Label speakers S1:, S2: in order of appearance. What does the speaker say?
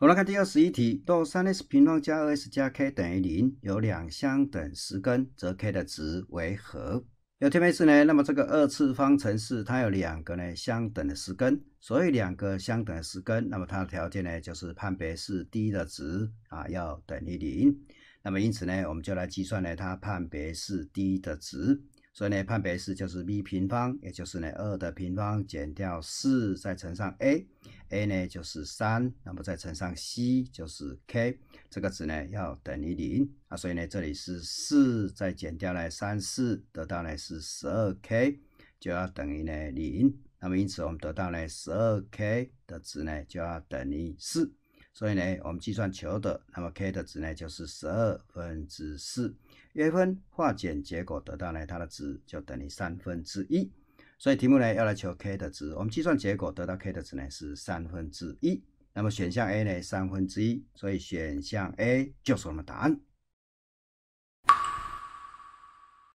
S1: 我们来看第二十一题，若三 s 平方加二 s 加 k 等于零有两相等实根，则 k 的值为何？有题目是呢，那么这个二次方程式它有两个呢相等的实根，所以两个相等的实根，那么它的条件呢就是判别式 D 的值啊要等于零。那么因此呢我们就来计算呢它判别式 D 的值，所以呢判别式就是 b 平方，也就是呢二的平方减掉四再乘上 a。a 呢就是三，那么再乘上 c 就是 k，这个值呢要等于零啊，所以呢这里是四，再减掉呢三四，得到呢是十二 k，就要等于呢零，那么因此我们得到呢十二 k 的值呢就要等于四，所以呢我们计算求的，那么 k 的值呢就是十二分之四，约分化简结果得到呢它的值就等于三分之一。所以题目呢要来求 k 的值，我们计算结果得到 k 的值呢是三分之一，那么选项 A 呢三分之一，所以选项 A 就是我们答案。